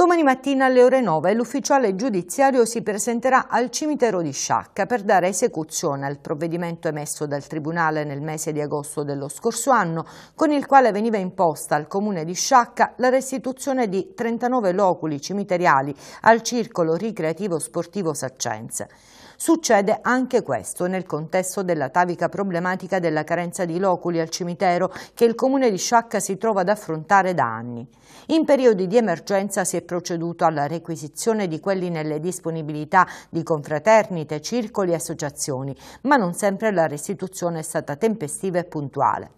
Domani mattina alle ore 9 l'ufficiale giudiziario si presenterà al cimitero di Sciacca per dare esecuzione al provvedimento emesso dal Tribunale nel mese di agosto dello scorso anno, con il quale veniva imposta al comune di Sciacca la restituzione di 39 loculi cimiteriali al circolo ricreativo sportivo Saccense. Succede anche questo nel contesto della tavica problematica della carenza di loculi al cimitero che il comune di Sciacca si trova ad affrontare da anni. In periodi di emergenza si è proceduto alla requisizione di quelli nelle disponibilità di confraternite, circoli e associazioni, ma non sempre la restituzione è stata tempestiva e puntuale.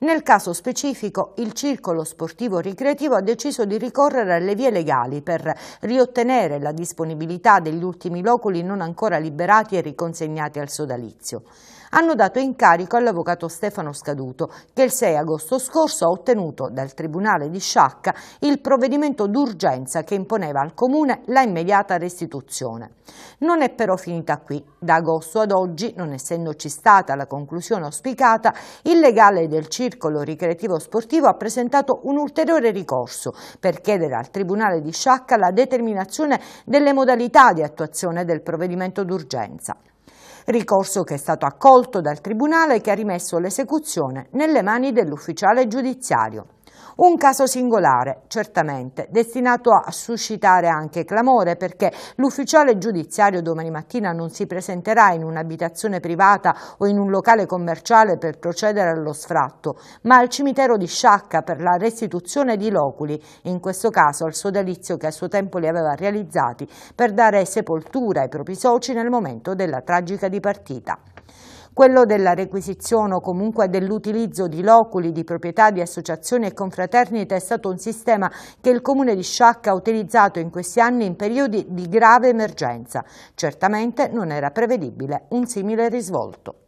Nel caso specifico, il circolo sportivo ricreativo ha deciso di ricorrere alle vie legali per riottenere la disponibilità degli ultimi loculi non ancora liberati e riconsegnati al sodalizio hanno dato incarico all'avvocato Stefano Scaduto, che il 6 agosto scorso ha ottenuto dal Tribunale di Sciacca il provvedimento d'urgenza che imponeva al Comune la immediata restituzione. Non è però finita qui. Da agosto ad oggi, non essendoci stata la conclusione auspicata, il legale del Circolo Ricreativo Sportivo ha presentato un ulteriore ricorso per chiedere al Tribunale di Sciacca la determinazione delle modalità di attuazione del provvedimento d'urgenza ricorso che è stato accolto dal Tribunale che ha rimesso l'esecuzione nelle mani dell'ufficiale giudiziario. Un caso singolare, certamente, destinato a suscitare anche clamore perché l'ufficiale giudiziario domani mattina non si presenterà in un'abitazione privata o in un locale commerciale per procedere allo sfratto, ma al cimitero di Sciacca per la restituzione di loculi, in questo caso al sodalizio che a suo tempo li aveva realizzati per dare sepoltura ai propri soci nel momento della tragica dipartita quello della requisizione o comunque dell'utilizzo di loculi di proprietà di associazioni e confraternite è stato un sistema che il comune di Sciacca ha utilizzato in questi anni in periodi di grave emergenza. Certamente non era prevedibile un simile risvolto.